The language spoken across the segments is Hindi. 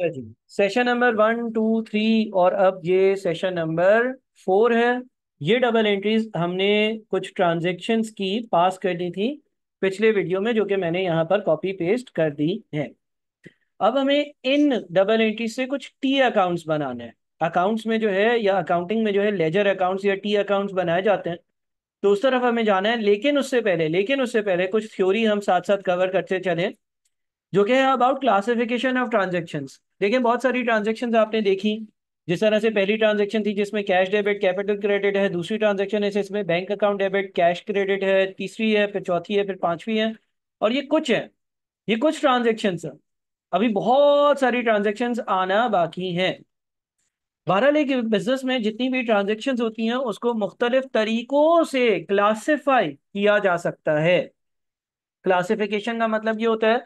अच्छा जी session number one two three और अब ये सेशन नंबर फोर है ये डबल एंट्रीज हमने कुछ ट्रांजेक्शन्स की पास कर दी थी पिछले वीडियो में जो कि मैंने यहाँ पर कॉपी पेस्ट कर दी है अब हमें इन डबल एंट्री से कुछ टी अकाउंट्स बनाना है अकाउंट्स में जो है या अकाउंटिंग में जो है लेजर अकाउंट्स या टी अकाउंट्स बनाए जाते हैं तो उस तरफ हमें जाना है लेकिन उससे पहले लेकिन उससे पहले कुछ थ्योरी हम साथ साथ कवर करते चले जो कि है अबाउट क्लासिफिकेशन ऑफ ट्रांजेक्शन्स देखिए बहुत सारी ट्रांजेक्शन आपने देखी जिस तरह से पहली ट्रांजेक्शन थी जिसमें कैश डेबिट कैपिटल क्रेडिट है दूसरी ट्रांजेक्शन है इसमें bank account debit cash credit है तीसरी है फिर चौथी है फिर पांचवी है और ये कुछ है ये कुछ ट्रांजेक्शन है अभी बहुत सारी ट्रांजेक्शन आना बाकी हैं बहरहाल एक बिजनेस में जितनी भी ट्रांजेक्शन होती हैं उसको मुख्तलिफ तरीकों से क्लासीफाई किया जा सकता है क्लासिफिकेशन का मतलब ये होता है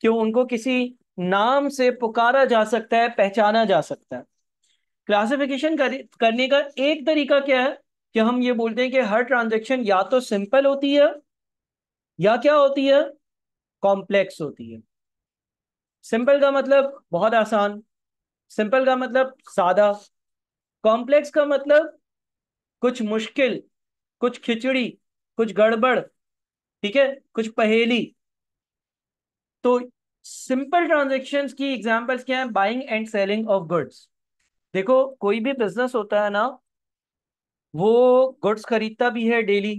कि उनको किसी नाम से पुकारा जा सकता है पहचाना जा सकता है क्लासिफिकेशन कर, करने का एक तरीका क्या है कि हम ये बोलते हैं कि हर ट्रांजेक्शन या तो सिंपल होती है या क्या होती है कॉम्प्लेक्स होती है सिंपल का मतलब बहुत आसान सिंपल का मतलब सादा कॉम्प्लेक्स का मतलब कुछ मुश्किल कुछ खिचड़ी कुछ गड़बड़ ठीक है कुछ पहेली तो सिंपल ट्रांजेक्शन की एग्जाम्पल्स क्या है buying and selling of goods देखो कोई भी बिजनेस होता है ना वो गुड्स खरीदता भी है डेली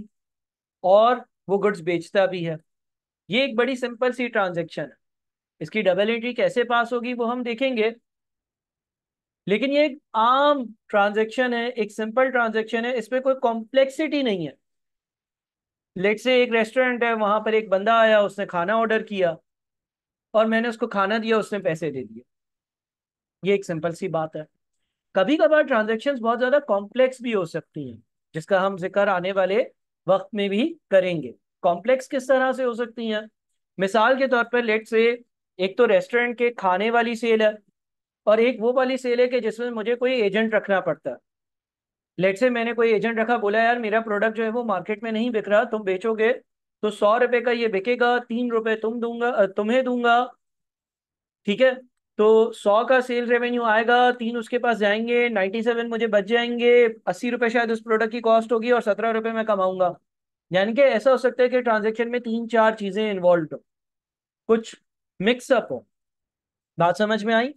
और वो गुड्स बेचता भी है ये एक बड़ी सिंपल सी ट्रांजेक्शन है इसकी डबल एंट्री कैसे पास होगी वो हम देखेंगे लेकिन ये एक आम ट्रांजेक्शन है एक सिंपल ट्रांजेक्शन है इसमें कोई कॉम्प्लेक्सिटी नहीं है लेट से एक रेस्टोरेंट है वहां पर एक बंदा आया उसने खाना ऑर्डर किया और मैंने उसको खाना दिया उसने पैसे दे दिए ये एक सिंपल सी बात है कभी कभार ट्रांजेक्शन बहुत ज्यादा कॉम्प्लेक्स भी हो सकती हैं जिसका हम जिक्र आने वाले वक्त में भी करेंगे कॉम्प्लेक्स किस तरह से हो सकती हैं मिसाल के तौर पर लेट से एक तो रेस्टोरेंट के खाने वाली सेल है और एक वो वाली सेल है कि जिसमें मुझे कोई एजेंट रखना पड़ता है लेट से मैंने कोई एजेंट रखा बोला यार मेरा प्रोडक्ट जो है वो मार्केट में नहीं बिक रहा तुम बेचोगे तो सौ रुपए का ये बिकेगा तीन रुपए तुम दूंगा तुम्हें दूंगा ठीक है तो सौ का सेल रेवेन्यू आएगा तीन उसके पास जाएंगे नाइन्टी सेवन मुझे बच जाएंगे अस्सी रुपए शायद उस प्रोडक्ट की कॉस्ट होगी और सत्रह रुपए मैं कमाऊंगा यानी कि ऐसा हो सकता है कि ट्रांजेक्शन में तीन चार चीजें इन्वॉल्व हो कुछ मिक्सअप हो बात समझ में आई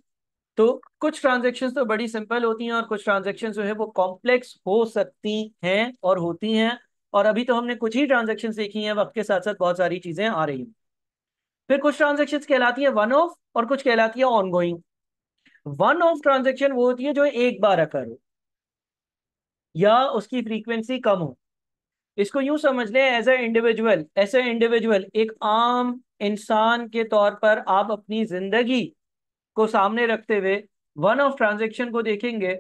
तो कुछ ट्रांजेक्शन तो बड़ी सिंपल होती हैं और कुछ ट्रांजेक्शन जो है वो कॉम्प्लेक्स हो सकती हैं और होती हैं और अभी तो हमने कुछ ही ट्रांजेक्शन देखी हैं वक्त के साथ साथ बहुत सारी चीजें आ रही हैं फिर कुछ ट्रांजेक्शन कहलाती है वन ऑफ और कुछ कहलाती है ऑन वन ऑफ ट्रांजेक्शन वो होती है जो एक बार अकर हो या उसकी फ्रीक्वेंसी कम हो इसको यूं समझ लें as a individual as a individual एक आम इंसान के तौर पर आप अपनी जिंदगी को सामने रखते हुए वन ऑफ ट्रांजेक्शन को देखेंगे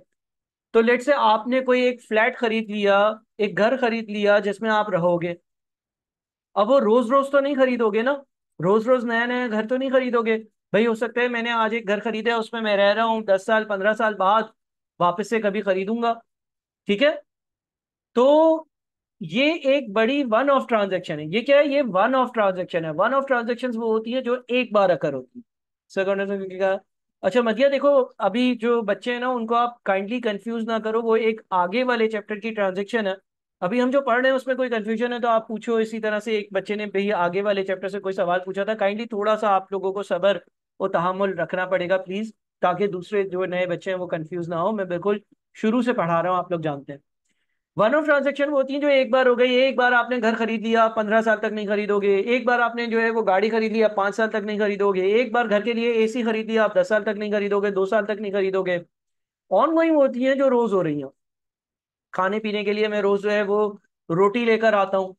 तो लेट से आपने कोई एक फ्लैट खरीद लिया एक घर खरीद लिया जिसमें आप रहोगे अब वो रोज रोज तो नहीं खरीदोगे ना रोज रोज नया नया घर तो नहीं खरीदोगे भाई हो सकता है मैंने आज एक घर खरीदा है उसमें मैं रह रहा हूँ दस साल पंद्रह साल बाद वापस से कभी खरीदूंगा ठीक है तो ये एक बड़ी वन ऑफ ट्रांजेक्शन है ये क्या है ये वन ऑफ ट्रांजेक्शन है वन ऑफ ट्रांजेक्शन वो होती है जो एक बार अकर होती है सर अच्छा मधिया देखो अभी जो बच्चे हैं ना उनको आप काइंडली कंफ्यूज ना करो वो एक आगे वाले चैप्टर की ट्रांजेक्शन है अभी हम जो पढ़ रहे हैं उसमें कोई कंफ्यूजन है तो आप पूछो इसी तरह से एक बच्चे ने भी आगे वाले चैप्टर से कोई सवाल पूछा था काइंडली थोड़ा सा आप लोगों को सबर और तहमुल रखना पड़ेगा प्लीज ताकि दूसरे जो नए बच्चे हैं वो कंफ्यूज ना हो मैं बिल्कुल शुरू से पढ़ा रहा हूँ आप लोग जानते हैं वन ऑफ ट्रांजेक्शन वो होती है जो एक बार हो गई एक बार आपने घर खरीद लिया पंद्रह साल तक नहीं खरीदोगे एक बार आपने जो है वो गाड़ी खरीद लिया पांच साल तक नहीं खरीदोगे एक बार घर के लिए एसी खरीद लिया आप दस साल तक नहीं खरीदोगे दो साल तक नहीं खरीदोगे ऑन गोइंग होती है जो रोज हो रही है खाने पीने के लिए मैं रोज जो है वो रोटी लेकर आता हूँ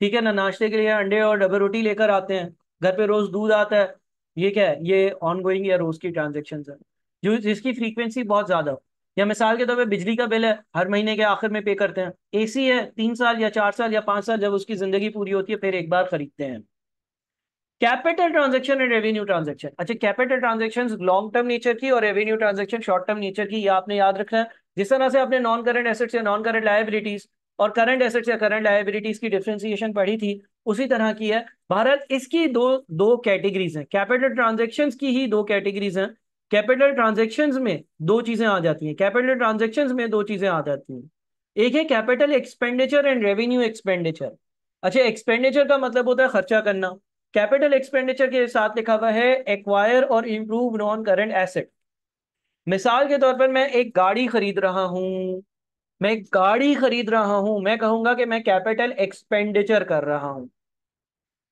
ठीक है ना नाश्ते के लिए अंडे और डबल रोटी लेकर आते हैं घर पे रोज दूध आता है ये क्या है ये ऑन गोइंग या रोज की ट्रांजेक्शन है जो जिसकी फ्रीक्वेंसी बहुत ज्यादा हो या मिसाल के तौर पर बिजली का बिल है हर महीने के आखिर में पे करते हैं ए है तीन साल या चार साल या पांच साल जब उसकी जिंदगी पूरी होती है फिर एक बार खरीदते हैं capital transaction and revenue transaction अच्छा capital transaction long term nature की और revenue transaction short term nature की ये आपने याद रखना है जिस तरह से आपने नॉन करंट एसेट्स या नॉन करंट लाइबिलिटीज और करंट एसेट्स या करंट लाइबिलिटीज की डिफ्रेंसिएशन पढ़ी थी उसी तरह की है भारत इसकी दो दो कैटेगरीज हैं कैपिटल ट्रांजेक्शन की ही दो कैटेगरीज हैं कैपिटल ट्रांजेक्शन में दो चीजें आ जाती हैं कैपिटल ट्रांजेक्शन में दो चीजें आ जाती हैं एक है capital expenditure and revenue expenditure अच्छा एक्सपेंडिचर का मतलब होता है खर्चा करना कैपिटल एक्सपेंडिचर के साथ लिखा हुआ है एक्वायर और इम्प्रूव नॉन करंट एसेट मिसाल के तौर पर मैं एक गाड़ी खरीद रहा हूं मैं गाड़ी खरीद रहा हूं मैं कहूंगा कि मैं कैपिटल एक्सपेंडिचर कर रहा हूं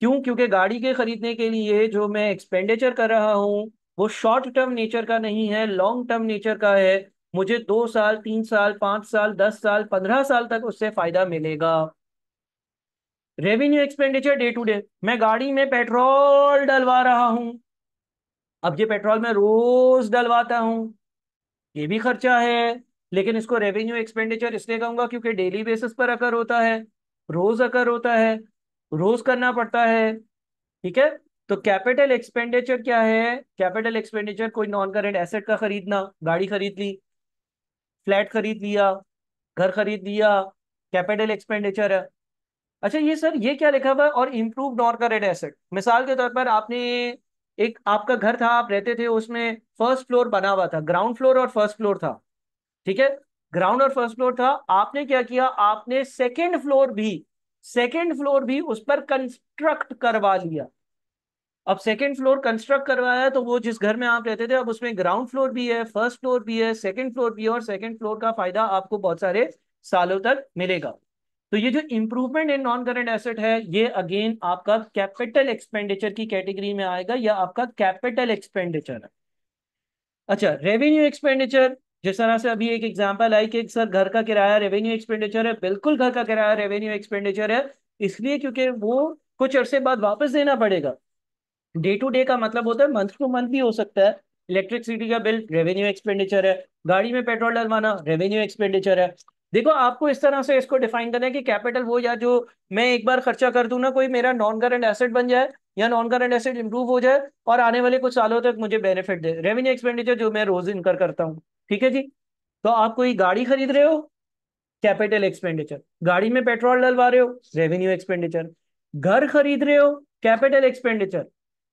क्यों क्योंकि गाड़ी के खरीदने के लिए जो मैं एक्सपेंडिचर कर रहा हूं वो शॉर्ट टर्म नेचर का नहीं है लॉन्ग टर्म नेचर का है मुझे दो साल तीन साल पांच साल दस साल पंद्रह साल तक उससे फायदा मिलेगा revenue expenditure day to day मैं गाड़ी में पेट्रोल डलवा रहा हूं अब ये पेट्रोल मैं रोज डलवाता हूं ये भी खर्चा है लेकिन इसको रेवेन्यू एक्सपेंडिचर इसलिए कहूंगा क्योंकि डेली बेसिस पर अकर होता है रोज अकर होता है रोज करना पड़ता है ठीक है तो कैपिटल एक्सपेंडिचर क्या है कैपिटल एक्सपेंडिचर कोई नॉन करेंट एसेट का खरीदना गाड़ी खरीद ली फ्लैट खरीद लिया घर खरीद लिया कैपिटल एक्सपेंडिचर है अच्छा ये सर ये क्या लिखा हुआ है और इम्प्रूव नॉन करेंट एसेट मिसाल के तौर पर आपने एक आपका घर था आप रहते थे उसमें फर्स्ट फ्लोर बना हुआ था ग्राउंड फ्लोर और फर्स्ट फ्लोर था ठीक है ग्राउंड और फर्स्ट फ्लोर था आपने क्या किया आपने सेकेंड फ्लोर भी सेकेंड फ्लोर भी उस पर कंस्ट्रक्ट करवा लिया अब सेकेंड फ्लोर कंस्ट्रक्ट करवाया तो वो जिस घर में आप रहते थे अब उसमें ग्राउंड फ्लोर भी है फर्स्ट फ्लोर भी है सेकेंड फ्लोर भी है और सेकेंड फ्लोर का फायदा आपको बहुत सारे सालों तक मिलेगा तो ये जो improvement in non current asset है ये अगेन आपका कैपिटल एक्सपेंडिचर की कैटेगरी में आएगा या आपका कैपिटल एक्सपेंडिचर है अच्छा रेवेन्यू एक्सपेंडिचर जिस तरह से अभी एक एग्जांपल आई कि सर घर का किराया रेवेन्यू एक्सपेंडिचर है बिल्कुल घर का किराया रेवेन्यू एक्सपेंडिचर है इसलिए क्योंकि वो कुछ अरसे बाद वापस देना पड़ेगा डे टू डे का मतलब होता है मंथ टू मंथ भी हो सकता है इलेक्ट्रिसिटी का बिल रेवेन्यू एक्सपेंडिचर है गाड़ी में पेट्रोल डलवाना रेवेन्यू एक्सपेंडिचर है देखो आपको इस तरह से इसको डिफाइन करना है कि कैपिटल वो या जो मैं एक बार खर्चा कर दूं ना कोई मेरा नॉन करंट एसेट बन जाए या नॉन करंट एसेट इंप्रूव हो जाए और आने वाले कुछ सालों तक मुझे बेनिफिट दे रेवेन्यू एक्सपेंडिचर जो मैं रोज इनकर करता हूँ ठीक है जी तो आप कोई गाड़ी खरीद रहे हो कैपिटल एक्सपेंडिचर गाड़ी में पेट्रोल डलवा रहे हो रेवेन्यू एक्सपेंडिचर घर खरीद रहे हो कैपिटल एक्सपेंडिचर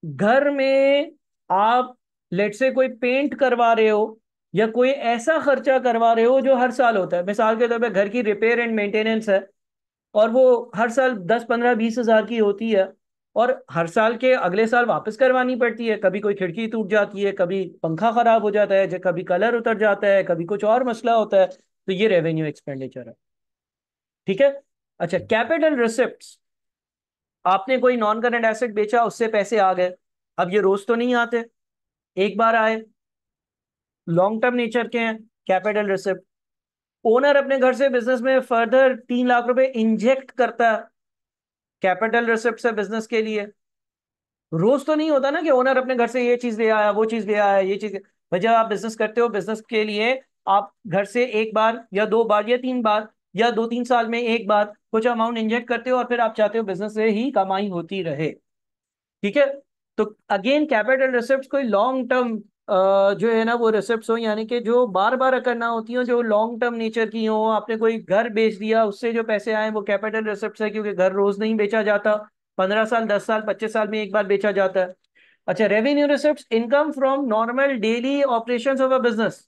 घर में आप लेट से कोई पेंट करवा रहे हो या कोई ऐसा खर्चा करवा रहे हो जो हर साल होता है मिसाल के तौर पर घर की रिपेयर एंड मेंटेनेंस है और वो हर साल दस पंद्रह बीस हजार की होती है और हर साल के अगले साल वापस करवानी पड़ती है कभी कोई खिड़की टूट जाती है कभी पंखा खराब हो जाता है कभी कलर उतर जाता है कभी कुछ और मसला होता है तो ये रेवेन्यू एक्सपेंडिचर है ठीक है अच्छा कैपिटल हम्म। रिसिप्ट आपने कोई नॉन करेंट एसेट बेचा उससे पैसे आ गए अब ये रोज तो नहीं आते एक बार आए लॉन्ग टर्म नेचर के हैं कैपिटल रिसिप्ट ओनर अपने घर से बिजनेस में फर्दर तीन लाख रुपए इंजेक्ट करता है कैपिटल रिसिप्ट से बिजनेस के लिए रोज तो नहीं होता ना कि ओनर अपने घर से ये चीज ले आया वो चीज ले आया ये चीज भाई जब आप बिजनेस करते हो बिजनेस के लिए आप घर से एक बार या दो बार या तीन बार या दो तीन साल में एक बार कुछ अमाउंट इंजेक्ट करते हो और फिर आप चाहते हो बिजनेस से ही कमाई होती रहे ठीक है तो अगेन कैपिटल रिसिप्ट कोई लॉन्ग टर्म जो है ना वो रिसिप्ट हो यानी कि जो बार बार करना होती हो जो लॉन्ग टर्म नेचर की हो आपने कोई घर बेच दिया उससे जो पैसे आए वो कैपिटल रिसिप्ट है क्योंकि घर रोज नहीं बेचा जाता पंद्रह साल दस साल पच्चीस साल में एक बार बेचा जाता है अच्छा revenue receipt income from normal daily operation of a business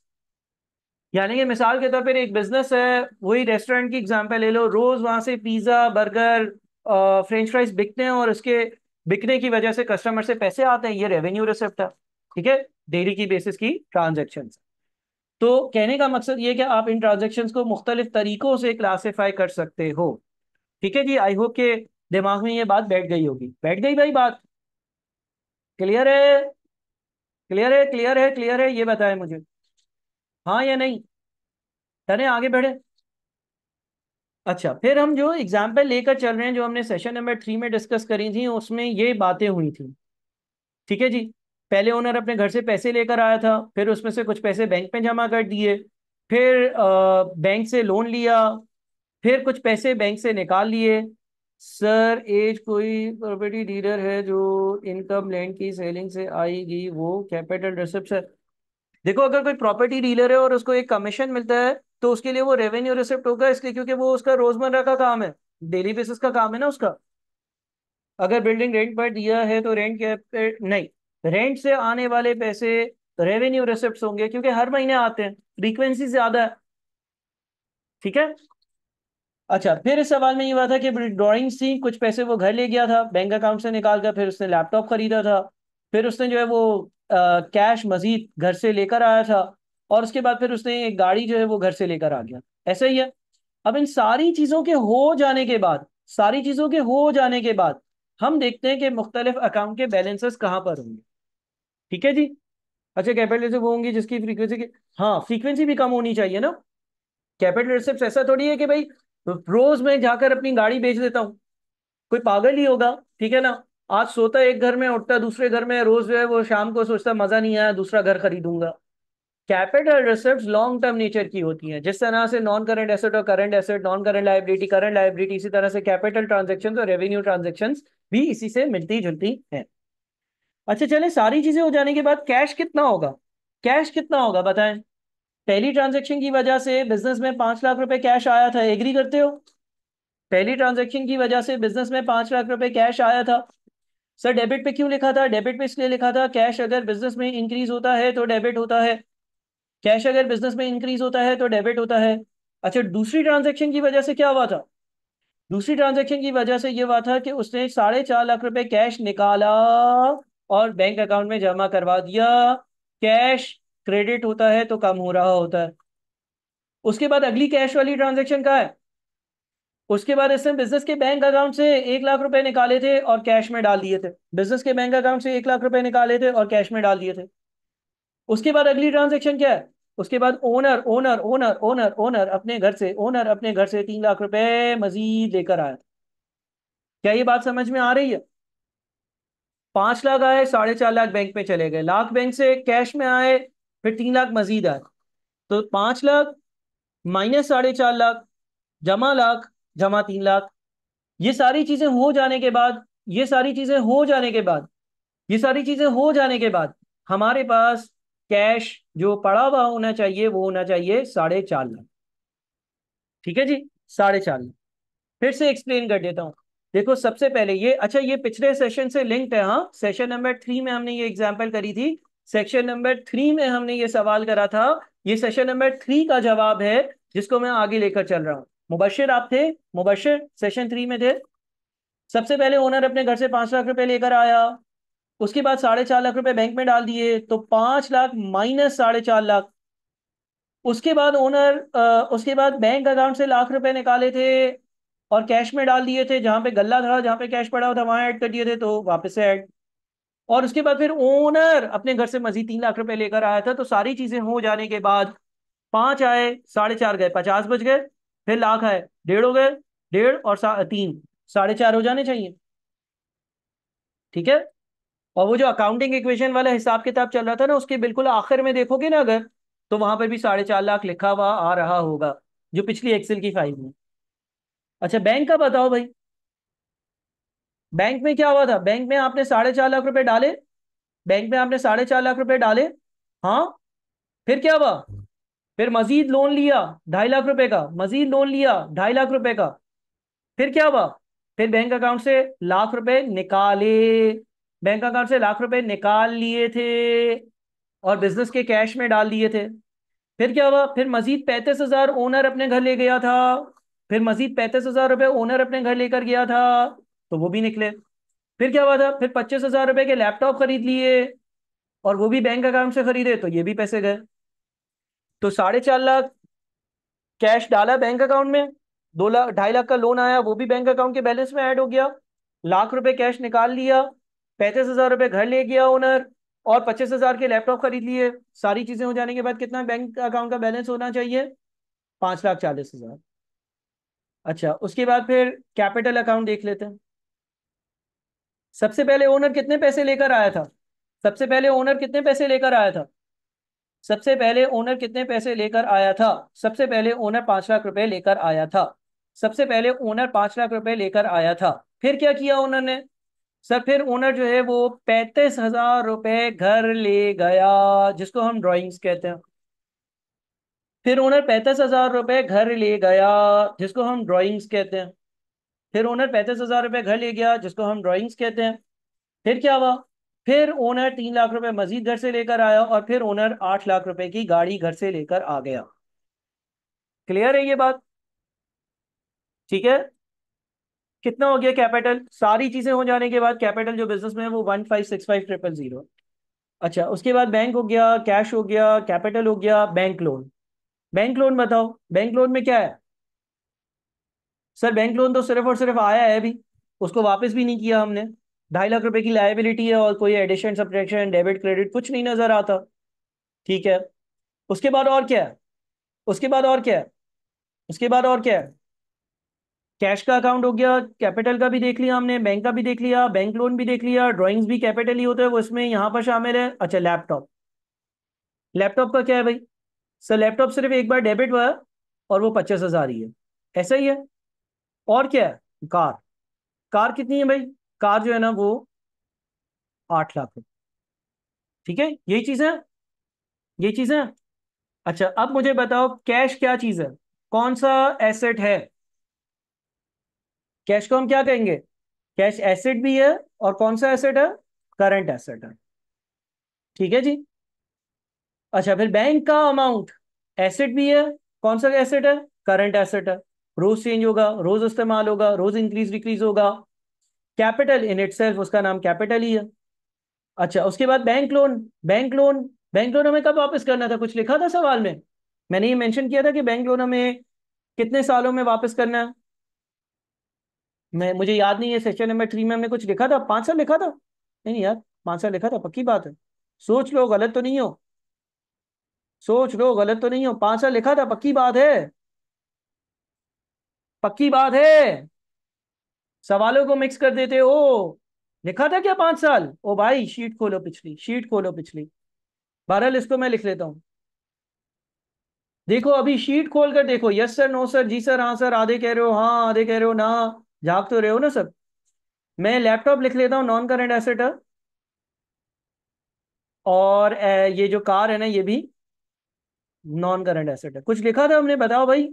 यानी कि मिसाल के तौर पर एक बिजनेस है वही रेस्टोरेंट की एग्जाम्पल ले लो रोज वहां से पिज्जा बर्गर फ्रेंच फ्राइज बिकते हैं और उसके बिकने की वजह से कस्टमर से पैसे आते हैं ये रेवेन्यू रिसिप्ट है ठीक है डेली की बेसिस की ट्रांजेक्शन तो कहने का मकसद ये कि आप इन ट्रांजेक्शन को मुख्तलिफ तरीकों से क्लासीफाई कर सकते हो ठीक है जी आई होप के दिमाग में ये बात बैठ गई होगी बैठ गई भाई बात क्लियर है क्लियर है क्लियर है क्लियर है ये बताए मुझे हाँ या नहीं तने आगे बढ़े अच्छा फिर हम जो एग्जाम्पल लेकर चल रहे हैं जो हमने सेशन नंबर थ्री में डिस्कस करी थी उसमें ये बातें हुई थी ठीक है जी पहले ओनर अपने घर से पैसे लेकर आया था फिर उसमें से कुछ पैसे बैंक में जमा कर दिए फिर बैंक से लोन लिया फिर कुछ पैसे बैंक से निकाल लिए सर एज कोई प्रॉपर्टी डीलर है जो इनकम लैंड की सेलिंग से आएगी वो कैपिटल रिसिप्ट सर देखो अगर कोई प्रॉपर्टी डीलर है और उसको एक कमीशन मिलता है तो उसके लिए वो रेवेन्यू रिसिप्ट होगा इसलिए क्योंकि वो उसका रोजमर्रा का काम है डेली बेसिस का काम है ना उसका अगर बिल्डिंग रेंट पर दिया है तो रेंट कैप नहीं रेंट से आने वाले पैसे रेवेन्यू रिसिप्ट होंगे क्योंकि हर महीने आते हैं फ्रीक्वेंसी ज्यादा है ठीक है अच्छा फिर इस सवाल में ये हुआ था कि ड्राइंग्स थी कुछ पैसे वो घर ले गया था बैंक अकाउंट से निकाल कर फिर उसने लैपटॉप खरीदा था फिर उसने जो है वो आ, कैश मजीद घर से लेकर आया था और उसके बाद फिर उसने एक गाड़ी जो है वो घर से लेकर आ गया ऐसा ही है अब इन सारी चीज़ों के हो जाने के बाद सारी चीज़ों के हो जाने के बाद हम देखते हैं कि मुख्तलिफ अकाउंट के बैलेंसेस कहाँ पर होंगे ठीक है जी अच्छा कैपिटल रिसेप्ट वो होंगी जिसकी फ्रीक्वेंसी की हाँ फ्रीक्वेंसी भी कम होनी चाहिए ना कैपिटल रिसेप्ट ऐसा थोड़ी है कि भाई रोज में जाकर अपनी गाड़ी बेच देता हूँ कोई पागल ही होगा ठीक है ना आज सोता एक घर में उठता दूसरे घर में रोज जो है वो शाम को सोचता मजा नहीं आया दूसरा घर खरीदूंगा capital reserve long term nature की होती है जिस तरह से नॉन करंट एसेट और current asset non current liability current liability इसी तरह से कैपिटल ट्रांजेक्शन और रेवेन्यू ट्रांजेक्शन भी इसी से मिलती जुलती है अच्छा चले सारी चीजें हो जाने के बाद कैश कितना होगा कैश कितना होगा बताएं पहली ट्रांजेक्शन की वजह से बिजनेस में पांच लाख रुपए कैश आया था एग्री करते हो पहली ट्रांजेक्शन की वजह से बिजनेस में पांच लाख रुपए कैश आया था सर डेबिट पे क्यों लिखा था डेबिट पे इसलिए लिखा था कैश अगर बिजनेस में इंक्रीज होता है तो डेबिट होता है कैश अगर बिजनेस में इंक्रीज होता है तो डेबिट होता है अच्छा दूसरी ट्रांजेक्शन की वजह से क्या हुआ था दूसरी ट्रांजेक्शन की वजह से यह हुआ था कि उसने साढ़े चार लाख रुपए कैश निकाला और बैंक अकाउंट में जमा करवा दिया कैश क्रेडिट होता है तो कम हो रहा होता है उसके बाद अगली कैश वाली ट्रांजेक्शन का है उसके बाद इसने बिजनेस के बैंक अकाउंट से एक लाख रुपए निकाले थे और कैश में डाल दिए थे बिजनेस के बैंक अकाउंट से एक लाख रुपए निकाले थे और कैश में डाल दिए थे उसके बाद अगली ट्रांजेक्शन क्या है उसके बाद owner owner owner owner owner अपने घर से ओनर अपने घर से तीन लाख रुपए मजीद लेकर आया क्या ये बात समझ में आ रही है पांच लाख आए साढ़े चार लाख बैंक में चले गए लाख बैंक से कैश में आए फिर तीन लाख मजीद आए तो पांच लाख माइनस साढ़े चार लाख जमा लाख जमा तीन लाख ये सारी चीजें हो जाने के बाद ये सारी चीजें हो जाने के बाद ये सारी चीजें हो जाने के बाद हमारे पास कैश जो पड़ा हुआ होना चाहिए वो होना चाहिए साढ़े चार लाख ठीक है जी साढ़े चार लाख फिर से एक्सप्लेन कर देता हूं देखो सबसे पहले ये अच्छा ये पिछले सेशन से लिंक्ड है हाँ सेशन नंबर थ्री में हमने ये एग्जाम्पल करी थी सेक्शन नंबर थ्री में हमने ये सवाल करा था ये सेशन नंबर थ्री का जवाब है जिसको मैं आगे लेकर चल रहा हूँ मुबशर आप थे मुबशर सेशन थ्री में थे सबसे पहले ओनर अपने घर से पांच लाख रुपए लेकर आया उसके बाद साढ़े चार लाख रुपए बैंक में डाल दिए तो पांच लाख माइनस साढ़े चार लाख उसके बाद ओनर उसके बाद बैंक अकाउंट से लाख रुपए निकाले थे और कैश में डाल दिए थे जहां पे गल्ला था जहां पे कैश पड़ा हुआ था वहां ऐड कर दिए थे तो वापस से ऐड और उसके बाद फिर ओनर अपने घर से मजीद तीन लाख रुपए लेकर आया था तो सारी चीजें हो जाने के बाद पांच आए साढ़े चार गए पचास बज गए फिर लाख आए डेढ़ हो गए डेढ़ और तीन साढ़े चार हो जाने चाहिए ठीक है और वो जो अकाउंटिंग इक्वेशन वाला हिसाब किताब चल रहा था ना उसके बिल्कुल आखिर में देखोगे ना अगर तो वहां पर भी साढ़े चार लाख लिखा हुआ आ रहा होगा जो पिछली एक्सेल की फाइल में अच्छा बैंक का बताओ भाई बैंक में क्या हुआ था बैंक में आपने साढ़े चार लाख रुपए डाले बैंक में आपने साढ़े चार लाख रुपए डाले हाँ फिर क्या हुआ फिर मजीद लोन लिया ढाई लाख रुपए का मजीद लोन लिया ढाई लाख रुपए का फिर क्या हुआ फिर बैंक अकाउंट से लाख रुपए निकाले बैंक अकाउंट से लाख रुपए निकाल लिए थे और बिजनेस के कैश में डाल दिए थे फिर क्या हुआ फिर मजीद पैंतीस हजार ओनर अपने घर ले गया था फिर मजीद पैंतीस हजार रुपए ओनर अपने घर लेकर गया था तो वो भी निकले फिर क्या हुआ था फिर पच्चीस हजार रुपए के लैपटॉप खरीद लिए और वो भी बैंक अकाउंट से खरीदे तो ये भी पैसे गए तो साढ़े चार लाख कैश डाला बैंक अकाउंट में दो लाख ढाई लाख का लोन आया वो भी बैंक अकाउंट के बैलेंस में ऐड हो गया लाख रुपए कैश निकाल लिया पैंतीस हजार रुपए घर ले गया ओनर और पच्चीस हजार के लैपटॉप खरीद लिए सारी चीजें हो जाने के बाद कितना बैंक अकाउंट का बैलेंस होना चाहिए पांच लाख चालीस हजार अच्छा उसके बाद फिर कैपिटल अकाउंट देख लेते हैं सबसे पहले ओनर कितने पैसे लेकर आया था सबसे पहले ओनर कितने पैसे लेकर आया था सबसे पहले ओनर कितने पैसे लेकर आया था सबसे पहले ओनर पांच लाख रुपए लेकर आया था सबसे पहले ओनर पांच लाख रुपए लेकर आया था फिर क्या किया ओनर ने सर फिर ओनर जो है वो पैंतीस हजार रुपए घर ले गया जिसको हम ड्राइंग्स कहते हैं फिर ओनर पैंतीस हजार रुपये घर ले गया जिसको हम ड्राइंग्स कहते हैं फिर ओनर पैंतीस हजार रुपये घर ले गया जिसको हम ड्राइंग्स कहते हैं फिर क्या हुआ फिर ओनर तीन लाख रुपए मजीद घर से लेकर आया और फिर ओनर आठ लाख रुपए की गाड़ी घर से लेकर आ गया क्लियर है ये बात ठीक है कितना हो गया कैपिटल सारी चीजें हो जाने के बाद कैपिटल जो बिजनेस में है वो one five six five triple zero अच्छा उसके बाद बैंक हो गया कैश हो गया कैपिटल हो गया बैंक लोन बैंक लोन बताओ बैंक लोन में क्या है सर बैंक लोन तो सिर्फ और सिर्फ आया है अभी उसको वापस भी नहीं किया हमने ढाई लाख रुपए की लाइबिलिटी है और कोई एडिशन सब्ट्रैक्शन डेबिट क्रेडिट कुछ नहीं नजर आता ठीक है उसके बाद और क्या है उसके बाद और क्या है उसके बाद और क्या है कैश का अकाउंट हो गया कैपिटल का भी देख लिया हमने बैंक का भी देख लिया बैंक लोन भी देख लिया ड्राइंग्स भी कैपिटल ही होते हैं वो इसमें यहाँ पर शामिल है अच्छा लैपटॉप लैपटॉप का क्या है भाई सर लैपटॉप सिर्फ एक बार डेबिट हुआ और वो पच्चीस हजार ही है ऐसा ही है और क्या है कार कार कितनी है भाई कार जो है ना वो आठ लाख है ठीक है यही चीज है ये चीज है अच्छा अब मुझे बताओ कैश क्या चीज है कौन सा एसेट है कैश को हम क्या कहेंगे कैश एसेट भी है और कौन सा एसेट है करंट एसेट है ठीक है जी अच्छा फिर बैंक का अमाउंट एसेट भी है कौन सा एसेट है करंट एसेट है रोज चेंज होगा रोज इस्तेमाल होगा रोज इंक्रीज डिक्रीज होगा कैपिटल इन इट उसका नाम कैपिटल ही है अच्छा उसके बाद bank loan bank loan bank loan हमें कब वापस करना था कुछ लिखा था सवाल में मैंने ये मेंशन किया था कि बैंक लोन हमें कितने सालों में वापस करना है मैं मुझे याद नहीं है सेशन नंबर थ्री में हमने कुछ लिखा था पांच साल लिखा था नहीं यार पांच साल लिखा था पक्की बात है सोच लो गलत तो नहीं हो सोच लो गलत तो नहीं हो पांच साल लिखा था पक्की बात है पक्की बात है सवालों को मिक्स कर देते हो लिखा था क्या पांच साल ओ भाई शीट खोलो पिछली शीट खोलो पिछली बहरहाल इसको मैं लिख लेता हूं देखो अभी शीट खोल कर देखो यस सर नो सर जी सर हाँ सर आधे कह रहे हो हाँ आधे कह रहे हो ना झाक तो रहे हो ना सर मैं लैपटॉप लिख लेता हूँ नॉन करेंट एसेट और ये जो कार है ना ये भी नॉन करंट एसेट है कुछ लिखा था हमने बताओ भाई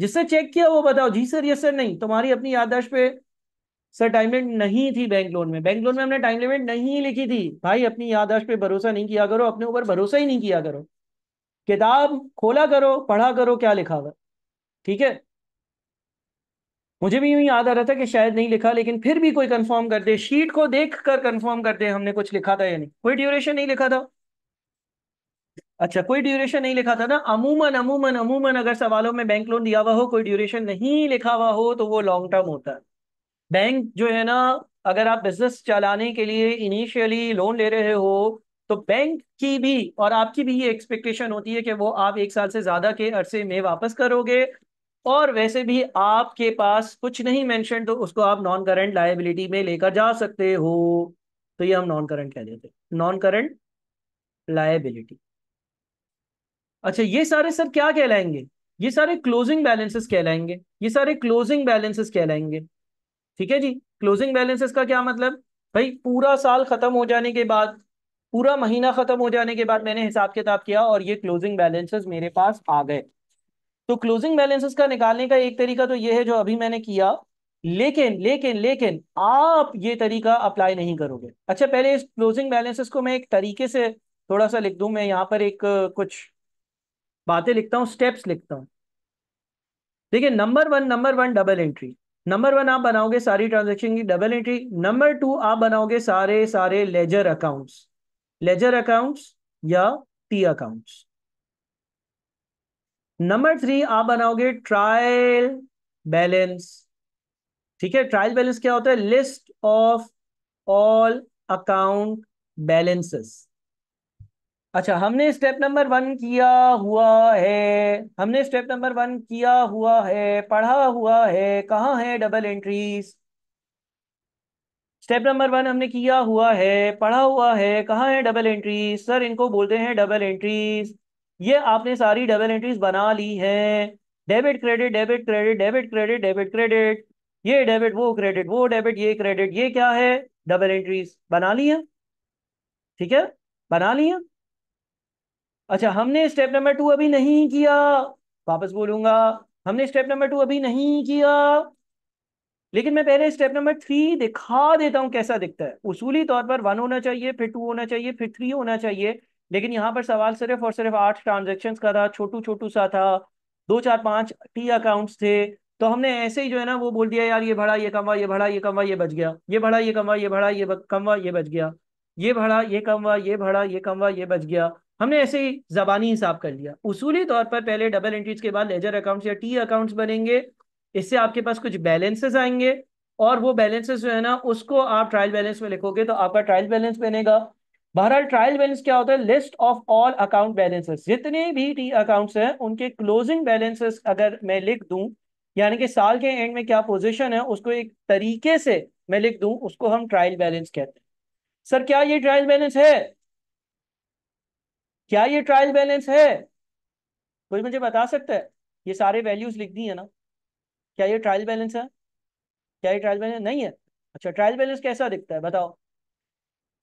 जिससे चेक किया वो बताओ जी सर यस सर नहीं तुम्हारी अपनी याददाश्त पे सर टाइम लिमिट नहीं थी बैंक लोन में बैंक लोन में हमने टाइम लिमिट नहीं लिखी थी भाई अपनी याददाश्त पे भरोसा नहीं किया करो अपने ऊपर भरोसा ही नहीं किया करो किताब खोला करो पढ़ा करो क्या लिखा हुआ ठीक है मुझे भी यूं याद आ रहा था कि शायद नहीं लिखा लेकिन फिर भी कोई कंफर्म कर दे शीट को देख कर कंफर्म कर दे हमने कुछ लिखा था या नहीं कोई ड्यूरेशन नहीं लिखा था अच्छा कोई ड्यूरेशन नहीं लिखा था ना अमूमन अमूमन अमूमन अगर सवालों में बैंक लोन दिया हुआ हो कोई ड्यूरेशन नहीं लिखा हुआ हो तो वो लॉन्ग टर्म होता है बैंक जो है ना अगर आप बिजनेस चलाने के लिए इनिशियली लोन ले रहे हो तो बैंक की भी और आपकी भी ये एक्सपेक्टेशन होती है कि वो आप एक साल से ज्यादा के अरसे में वापस करोगे और वैसे भी आपके पास कुछ नहीं मैंशन तो उसको आप नॉन करंट लाइबिलिटी में लेकर जा सकते हो तो ये हम नॉन करंट कह देते नॉन करंट लाइबिलिटी अच्छा ये सारे सर क्या कहलाएंगे ये सारे क्लोजिंग बैलेंसेस कहलाएंगे ये सारे क्लोजिंग बैलेंसेस कहलाएंगे ठीक है जी क्लोजिंग बैलेंसेस का क्या मतलब भाई पूरा साल खत्म हो जाने के बाद पूरा महीना खत्म हो जाने के बाद मैंने हिसाब किताब किया और ये क्लोजिंग बैलेंसेस मेरे पास आ गए तो क्लोजिंग बैलेंसेस का निकालने का एक तरीका तो ये है जो अभी मैंने किया लेकिन लेकिन लेकिन आप ये तरीका अप्लाई नहीं करोगे अच्छा पहले इस क्लोजिंग बैलेंसेस को मैं एक तरीके से थोड़ा सा लिख दूं मैं यहाँ पर एक कुछ बातें लिखता हूँ स्टेप्स लिखता हूँ देखिए number one number one double entry number one आप बनाओगे सारी ट्रांजेक्शन की डबल एंट्री नंबर टू आप बनाओगे सारे सारे लेजर अकाउंट्स लेजर अकाउंट्स या टी अकाउंट्स नंबर थ्री आप बनाओगे ट्रायल बैलेंस ठीक है ट्रायल बैलेंस क्या होता है list of all account balances अच्छा हमने स्टेप नंबर वन किया हुआ है हमने स्टेप नंबर वन किया हुआ है पढ़ा हुआ है कहाँ है double entries step number one हमने किया हुआ है पढ़ा हुआ है कहाँ है डबल एंट्रीज सर इनको बोलते हैं डबल एंट्रीज ये आपने सारी डबल एंट्रीज बना ली है debit credit debit credit debit credit debit credit ये डेबिट वो क्रेडिट वो डेबिट ये क्रेडिट ये क्या है डबल एंट्रीज बना लिया ठीक है बना लिया अच्छा हमने स्टेप नंबर टू अभी नहीं किया वापस बोलूंगा हमने स्टेप नंबर टू अभी नहीं किया लेकिन मैं पहले स्टेप नंबर थ्री दिखा देता हूं कैसा दिखता है उसूली तौर पर वन होना चाहिए फिर टू होना चाहिए फिर थ्री होना चाहिए लेकिन यहाँ पर सवाल सिर्फ और सिर्फ आठ ट्रांजेक्शन का था छोटू छोटू सा था दो चार पांच टी अकाउंट्स थे तो हमने ऐसे ही जो है ना वो बोल दिया यार ये भरा ये कमवा ये भरा ये कमवा ये बच गया ये भरा ये कमवा ये भरा ये कमवा ये बच गया ये भरा ये कम हुआ ये भरा ये कम हुआ ये बच गया हमने ऐसे ही जबानी हिसाब कर लिया उसूली तौर पर पहले डबल एंट्रीज के बाद लेजर अकाउंट्स या टी अकाउंट्स बनेंगे इससे आपके पास कुछ बैलेंसेस आएंगे और वो बैलेंसेस जो है ना उसको आप ट्रायल बैलेंस में लिखोगे तो आपका ट्रायल बैलेंस बनेगा बहरहाल ट्रायल बैलेंस क्या होता है list of all account balances जितने भी टी अकाउंट्स हैं उनके क्लोजिंग बैलेंसेस अगर मैं लिख दूं यानी कि साल के एंड में क्या पोजीशन है उसको एक तरीके से मैं लिख दूं उसको हम ट्रायल बैलेंस कहते हैं सर क्या ये ट्रायल बैलेंस है क्या ये ट्रायल बैलेंस है कोई मुझे बता सकता है ये सारे वैल्यूज लिख दी है ना क्या ये ट्रायल बैलेंस है क्या ये ट्रायल बैलेंस नहीं है अच्छा ट्रायल बैलेंस कैसा दिखता है बताओ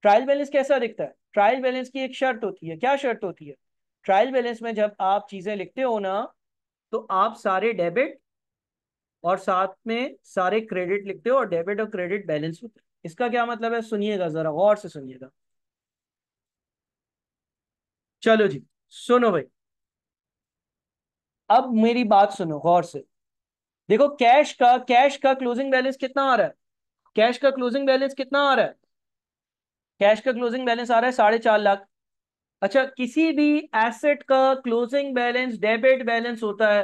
ट्रायल बैलेंस कैसा दिखता है ट्रायल बैलेंस की एक शर्त होती है क्या शर्त होती है ट्रायल बैलेंस में जब आप चीजें लिखते हो ना तो आप सारे डेबिट और साथ में सारे क्रेडिट लिखते हो और डेबिट और क्रेडिट बैलेंस होते इसका क्या मतलब है सुनिएगा जरा गौर से सुनिएगा चलो जी सुनो भाई अब मेरी बात सुनो गौर से देखो कैश का कैश का क्लोजिंग बैलेंस कितना आ रहा है कैश का क्लोजिंग बैलेंस कितना आ रहा है कैश का क्लोजिंग बैलेंस आ रहा है साढ़े चार लाख अच्छा किसी भी एसेट का क्लोजिंग बैलेंस डेबिट बैलेंस होता है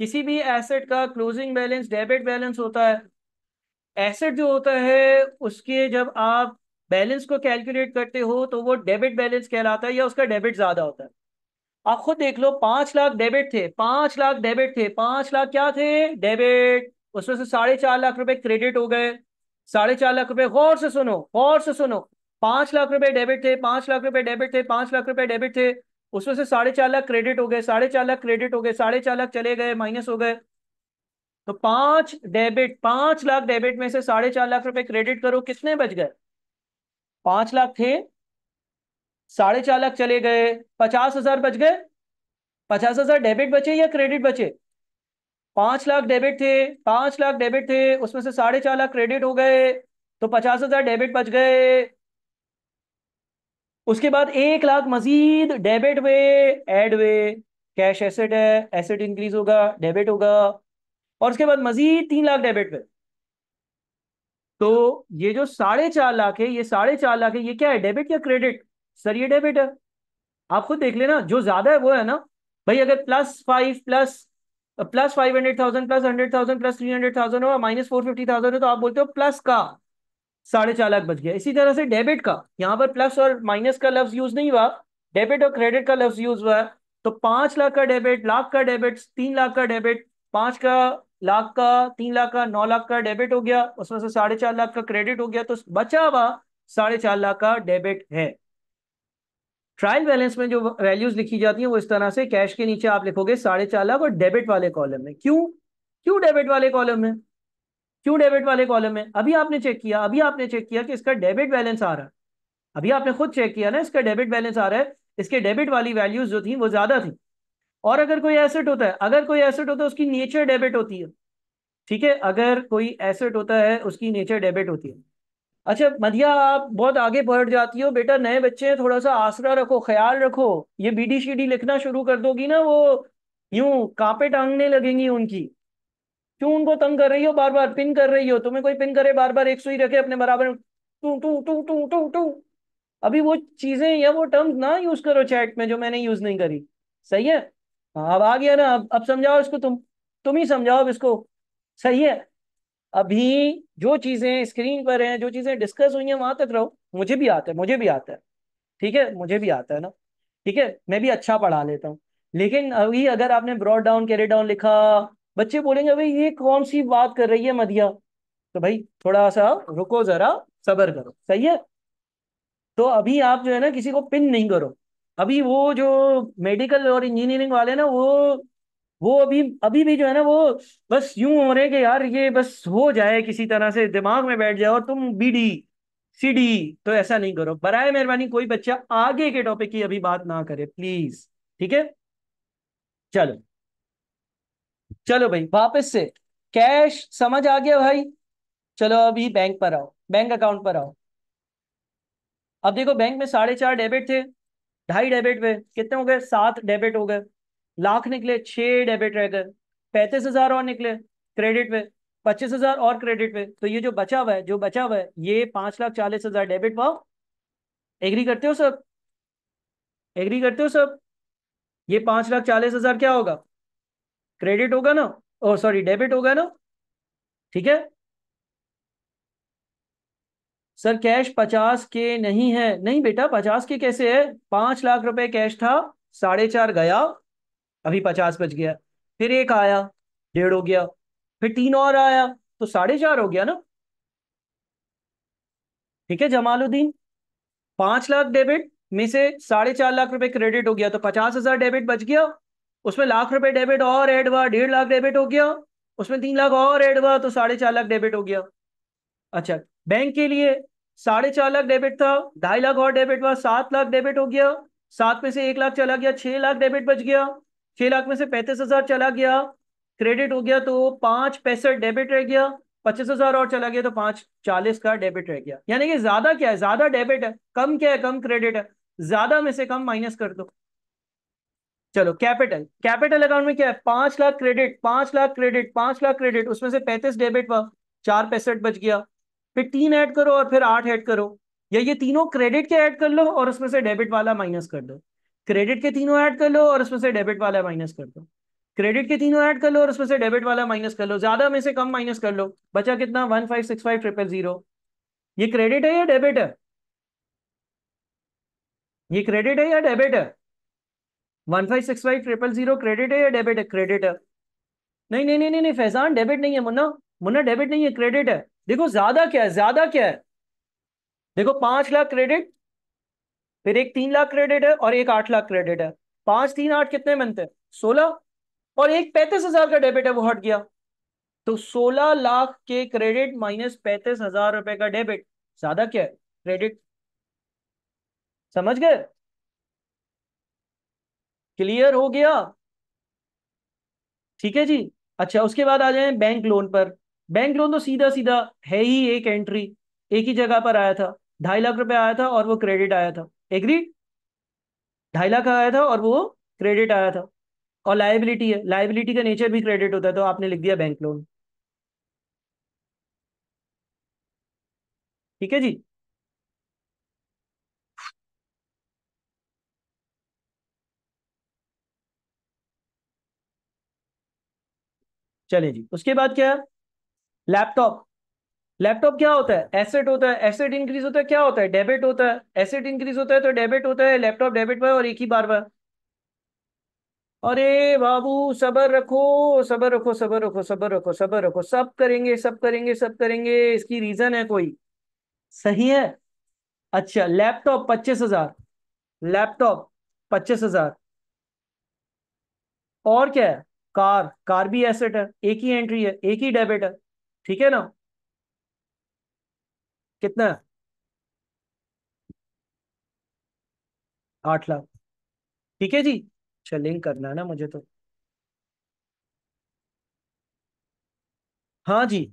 किसी भी एसेट का क्लोजिंग बैलेंस डेबिट बैलेंस होता है एसेट जो होता है उसके जब आप बैलेंस को कैलकुलेट करते हो तो वो डेबिट बैलेंस कहलाता है या उसका डेबिट ज्यादा होता है आप खुद देख लो पांच लाख डेबिट थे पांच लाख डेबिट थे पांच लाख क्या थे डेबिट उसमें से साढ़े चार लाख रुपए क्रेडिट हो गए साढ़े चार लाख रुपए गौर से सुनो गौर से सुनो पांच लाख रुपए डेबिट थे पांच लाख रुपए डेबिट थे पांच लाख रुपए डेबिट थे उसमें से साढ़े चार लाख क्रेडिट हो गए साढ़े चार लाख क्रेडिट हो गए साढ़े चार लाख चले गए माइनस हो गए तो पांच डेबिट पांच लाख डेबिट में से साढ़े चार लाख रुपए क्रेडिट करो कितने बच गए पांच लाख थे साढ़े चार लाख चले गए पचास हजार बच गए पचास हजार डेबिट बचे या क्रेडिट बचे पांच लाख डेबिट थे पांच लाख डेबिट थे उसमें से साढ़े चार लाख क्रेडिट हो गए तो पचास हजार डेबिट बच गए उसके बाद एक लाख मजीद डेबिट हुए एड हुए कैश एसेट है एसेट इंक्रीज होगा डेबिट होगा और उसके बाद मजीद तीन लाख डेबिट पे तो ये जो साढ़े चार लाख है ये साढ़े चार लाख है ये क्या है डेबिट या क्रेडिट सर ये डेबिट है आप खुद देख लेना जो ज्यादा है वो है ना भाई अगर plus five plus plus five hundred thousand plus hundred thousand plus three hundred thousand हो माइनस फोर फिफ्टी थाउजेंड है तो आप बोलते हो प्लस का साढ़े चार लाख बच गया इसी तरह से डेबिट का यहाँ पर प्लस और माइनस का लफ्ज यूज नहीं हुआ डेबिट और क्रेडिट का लफ्ज यूज हुआ तो पांच लाख का डेबिट लाख का डेबिट तीन लाख का डेबिट पांच का लाख का तीन लाख का नौ लाख का डेबिट हो गया उसमें से साढ़े चार लाख का क्रेडिट हो गया तो बचा हुआ साढ़े चार लाख का डेबिट है ट्रायल बैलेंस में जो वैल्यूज लिखी जाती है वो इस तरह से कैश के नीचे आप लिखोगे साढ़े चार लाख और डेबिट वाले कॉलम में क्यों क्यों डेबिट वाले कॉलम में क्यों डेबिट वाले कॉलम में अभी आपने चेक किया अभी आपने चेक किया कि इसका डेबिट बैलेंस आ रहा है अभी आपने खुद चेक किया ना इसका डेबिट बैलेंस आ रहा है इसके डेबिट वाली वैल्यूज जो थी वो ज्यादा थी और अगर कोई एसेट होता है अगर कोई एसेट होता है उसकी नेचर डेबिट होती है ठीक है अगर कोई एसेट होता है उसकी नेचर डेबिट होती है अच्छा मधिया आप बहुत आगे बढ़ जाती हो बेटा नए बच्चे हैं थोड़ा सा आसरा रखो ख्याल रखो ये बीडी शीडी लिखना शुरू कर दोगी ना वो यूं कांपे टांगने लगेंगी उनकी क्यों उनको तंग कर रही हो बार बार पिन कर रही हो तुम्हें कोई पिन करे बार बार एक सुई रखे अपने बराबर two two two two two two अभी वो चीजें या वो टर्म्स ना यूज करो चैट में जो मैंने यूज नहीं करी सही है हाँ, अब आ गया ना अब अब समझाओ इसको तुम तुम ही समझाओ अब इसको सही है अभी जो चीजें स्क्रीन पर हैं जो चीजें डिस्कस हुई हैं वहां तक रहो मुझे भी आता है मुझे भी आता है ठीक है मुझे भी आता है ना ठीक है मैं भी अच्छा पढ़ा लेता हूँ लेकिन अभी अगर आपने ब्रॉड डाउन कैरे डाउन लिखा बच्चे बोलेंगे भाई ये कौन सी बात कर रही है मधिया तो भाई थोड़ा सा रुको जरा सबर करो सही है तो अभी आप जो है ना किसी को पिन नहीं करो अभी वो जो मेडिकल और इंजीनियरिंग वाले ना वो वो अभी अभी भी जो है ना वो बस यूं हो रहे कि यार ये बस हो जाए किसी तरह से दिमाग में बैठ जाए और तुम बी डी सी डी तो ऐसा नहीं करो बरए मेहरबानी कोई बच्चा आगे के टॉपिक की अभी बात ना करे प्लीज ठीक है चलो चलो भाई वापस से कैश समझ आ गया भाई चलो अभी बैंक पर आओ बैंक अकाउंट पर आओ अब देखो बैंक में साढ़े चार डेबिट थे ढाई डेबिट पे कितने हो गए सात डेबिट हो गए लाख निकले छह डेबिट रह गए पैंतीस हजार और निकले क्रेडिट पे पच्चीस हजार और क्रेडिट पे तो ये जो बचा हुआ है जो बचा हुआ है ये पांच लाख चालीस हजार डेबिट पाओ एग्री करते हो सब एग्री करते हो सब ये पांच लाख चालीस हजार क्या होगा क्रेडिट होगा ना और सॉरी डेबिट होगा ना ठीक है सर कैश पचास के नहीं है नहीं बेटा पचास के कैसे है पांच लाख रुपए कैश था साढ़े चार गया अभी पचास बच गया फिर एक आया डेढ़ हो गया फिर तीन और आया तो साढ़े चार हो गया ना ठीक है जमालुद्दीन पांच लाख डेबिट में से साढ़े चार लाख रुपए क्रेडिट हो गया तो पचास हजार डेबिट बच गया उसमें लाख रुपए डेबिट और एड हुआ डेढ़ लाख डेबिट हो गया उसमें तीन लाख और एड हुआ तो साढ़े चार लाख डेबिट हो गया अच्छा बैंक के लिए साढ़े चार लाख डेबिट था ढाई लाख और डेबिट हुआ सात लाख डेबिट हो गया सात में से एक लाख चला गया छह लाख डेबिट बच गया छह लाख में से पैंतीस हजार चला गया क्रेडिट हो गया तो पांच पैंसठ डेबिट रह गया पच्चीस हजार और चला गया तो पांच चालीस का डेबिट रह गया यानी कि ज्यादा क्या है ज्यादा डेबिट है कम क्या है कम क्रेडिट है ज्यादा में से कम माइनस कर दो चलो कैपिटल कैपिटल अकाउंट में क्या है पांच लाख क्रेडिट पांच लाख क्रेडिट पांच लाख क्रेडिट उसमें से पैंतीस डेबिट हुआ चार पैंसठ बच गया फिर तीन ऐड करो और फिर आठ ऐड करो या ये तीनों क्रेडिट के ऐड कर लो और उसमें से डेबिट वाला माइनस कर दो क्रेडिट के तीनों ऐड कर लो और उसमें से डेबिट वाला माइनस कर दो क्रेडिट के तीनों ऐड कर लो और उसमें से डेबिट वाला माइनस कर लो ज्यादा में से कम माइनस कर लो बचा कितना one five six five triple zero ये क्रेडिट है या डेबिट है ये क्रेडिट है या डेबिट है one five six five triple zero credit है या डेबिट है क्रेडिट है नहीं नहीं नहीं नहीं फैजान डेबिट नहीं है मुन्ना मुन्ना डेबिट नहीं है क्रेडिट है देखो ज्यादा क्या है ज्यादा क्या है देखो पांच लाख क्रेडिट फिर एक तीन लाख क्रेडिट है और एक आठ लाख क्रेडिट है पांच तीन आठ कितने बनते हैं सोलह और एक पैंतीस हजार का डेबिट है वो हट गया तो सोलह लाख के क्रेडिट माइनस पैंतीस हजार रुपए का डेबिट ज्यादा क्या है क्रेडिट समझ गए क्लियर हो गया ठीक है जी अच्छा उसके बाद आ जाए बैंक लोन पर बैंक लोन तो सीधा सीधा है ही एक एंट्री एक ही जगह पर आया था ढाई लाख रुपए आया था और वो क्रेडिट आया था एग्री ढाई लाख आया था और वो क्रेडिट आया था और लाइबिलिटी है लाइबिलिटी का नेचर भी क्रेडिट होता है तो आपने लिख दिया बैंक लोन ठीक है जी चलिए जी उसके बाद क्या है लैपटॉप लैपटॉप क्या होता है एसेट होता है एसेट इंक्रीज होता है क्या होता है डेबिट होता है एसेट इंक्रीज होता है तो डेबिट होता है लैपटॉप डेबिट पर और एक ही बार पर अरे बाबू सबर रखो सबर रखो सबर रखो सबर रखो सबर रखो सब करेंगे सब करेंगे सब करेंगे इसकी रीजन है कोई सही है अच्छा लैपटॉप पच्चीस हजार लैपटॉप पच्चीस हजार और क्या है कार कार भी एसेट है एक ही एंट्री है एक ही डेबिट है ठीक है ना कितना आठ लाख ठीक है जी अच्छा लिंक करना है ना मुझे तो हाँ जी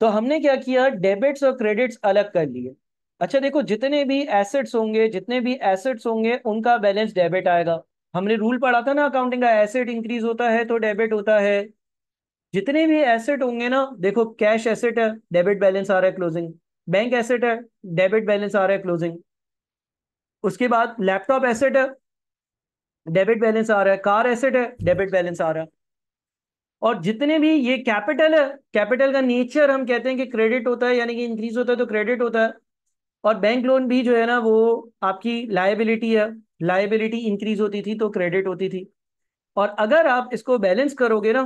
तो हमने क्या किया डेबिट्स और क्रेडिट्स अलग कर लिए अच्छा देखो जितने भी एसेट्स होंगे जितने भी एसेट्स होंगे उनका बैलेंस डेबिट आएगा हमने रूल पढ़ा था ना अकाउंटिंग का एसेट इंक्रीज होता है तो डेबिट होता है जितने भी एसेट होंगे ना देखो कैश एसेट है डेबिट बैलेंस आ रहा है क्लोजिंग बैंक एसेट है डेबिट बैलेंस आ रहा है क्लोजिंग उसके बाद लैपटॉप एसेट है डेबिट बैलेंस आ रहा है कार एसेट है डेबिट बैलेंस आ रहा है और जितने भी ये कैपिटल है कैपिटल का नेचर हम कहते हैं कि क्रेडिट होता है यानी कि इंक्रीज होता है तो क्रेडिट होता है और बैंक लोन भी जो है ना वो आपकी लाइबिलिटी है लाइबिलिटी इंक्रीज होती थी तो क्रेडिट होती थी और अगर आप इसको बैलेंस करोगे ना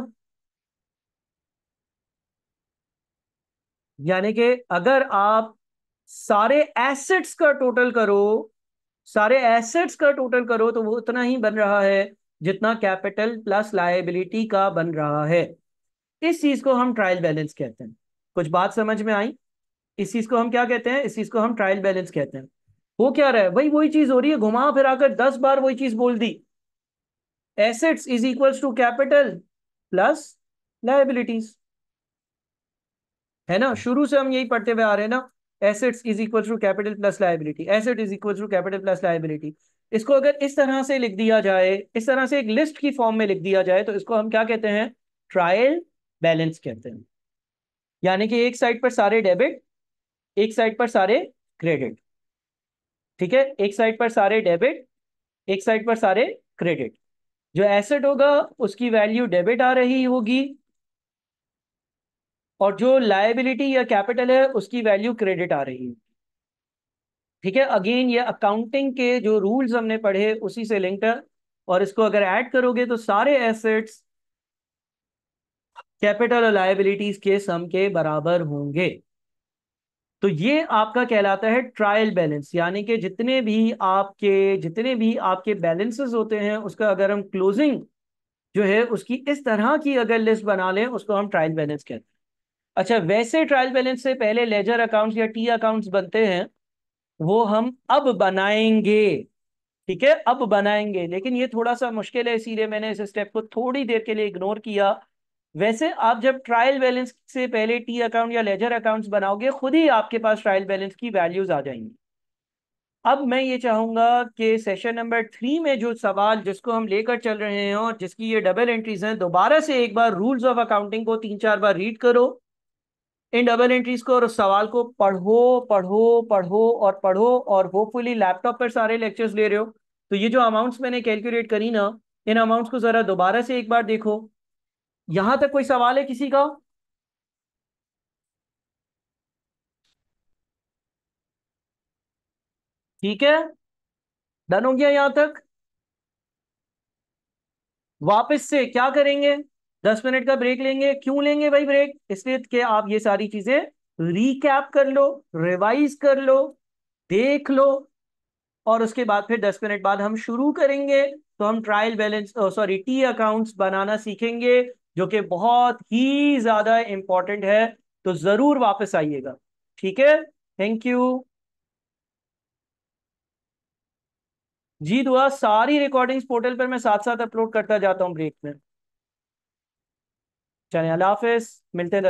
यानी कि अगर आप सारे एसेट्स का टोटल करो सारे एसेट्स का टोटल करो तो वो उतना ही बन रहा है जितना कैपिटल प्लस लाइबिलिटी का बन रहा है इस चीज को हम ट्रायल बैलेंस कहते हैं कुछ बात समझ में आई इस चीज को हम क्या कहते हैं इस चीज को हम ट्रायल बैलेंस कहते हैं वो क्या रहा है वही वही चीज हो रही है घुमा फिरा कर दस बार वही चीज बोल दी assets is equals to capital plus liabilities है ना शुरू से हम यही पढ़ते हुए आ रहे हैं ना assets is equal to capital plus liability asset is equal to capital plus liability इसको अगर इस तरह से लिख दिया जाए इस तरह से एक लिस्ट की फॉर्म में लिख दिया जाए तो इसको हम क्या कहते हैं ट्रायल बैलेंस कहते हैं यानी कि एक साइड पर सारे डेबिट एक साइड पर सारे क्रेडिट ठीक है एक साइड पर सारे डेबिट एक साइड पर सारे क्रेडिट जो एसेट होगा उसकी वैल्यू डेबिट आ रही होगी और जो लाइबिलिटी या कैपिटल है उसकी वैल्यू क्रेडिट आ रही है ठीक है अगेन ये अकाउंटिंग के जो रूल्स हमने पढ़े उसी से लिंक्ड है और इसको अगर ऐड करोगे तो सारे एसेट्स कैपिटल और लाइबिलिटीज के सम के बराबर होंगे तो ये आपका कहलाता है ट्रायल बैलेंस यानी कि जितने भी आपके जितने भी आपके बैलेंसेस होते हैं उसका अगर हम क्लोजिंग जो है उसकी इस तरह की अगर लिस्ट बना लें उसको हम ट्रायल बैलेंस कहते हैं अच्छा वैसे ट्रायल बैलेंस से पहले लेजर अकाउंट्स या टी अकाउंट्स बनते हैं वो हम अब बनाएंगे ठीक है अब बनाएंगे लेकिन ये थोड़ा सा मुश्किल है इसीलिए मैंने इस स्टेप को थोड़ी देर के लिए इग्नोर किया वैसे आप जब ट्रायल बैलेंस से पहले टी अकाउंट या लेजर अकाउंट्स बनाओगे खुद ही आपके पास ट्रायल बैलेंस की वैल्यूज आ जाएंगी अब मैं ये चाहूंगा कि सेशन नंबर थ्री में जो सवाल जिसको हम लेकर चल रहे हैं और जिसकी ये डबल एंट्रीज हैं दोबारा से एक बार रूल्स ऑफ अकाउंटिंग को तीन चार बार रीड करो इन डबल एंट्रीज को और सवाल को पढ़ो पढ़ो पढ़ो और पढ़ो और होपफुली लैपटॉप पर सारे लेक्चर्स ले रहे हो तो ये जो अमाउंट्स मैंने कैलकुलेट करी ना इन अमाउंट्स को जरा दोबारा से एक बार देखो यहां तक कोई सवाल है किसी का ठीक है डन हो गया यहां तक वापस से क्या करेंगे दस मिनट का ब्रेक लेंगे क्यों लेंगे भाई ब्रेक इसलिए कि आप ये सारी चीजें रिकैप कर लो रिवाइज कर लो देख लो और उसके बाद फिर दस मिनट बाद हम शुरू करेंगे तो हम trial balance sorry T accounts बनाना सीखेंगे जो कि बहुत ही ज्यादा इंपॉर्टेंट है तो जरूर वापस आइएगा ठीक है थैंक यू जी दुआ सारी रिकॉर्डिंग्स पोर्टल पर मैं साथ साथ अपलोड करता जाता हूं ब्रेक में चले अल्लाह हाफिज मिलते हैं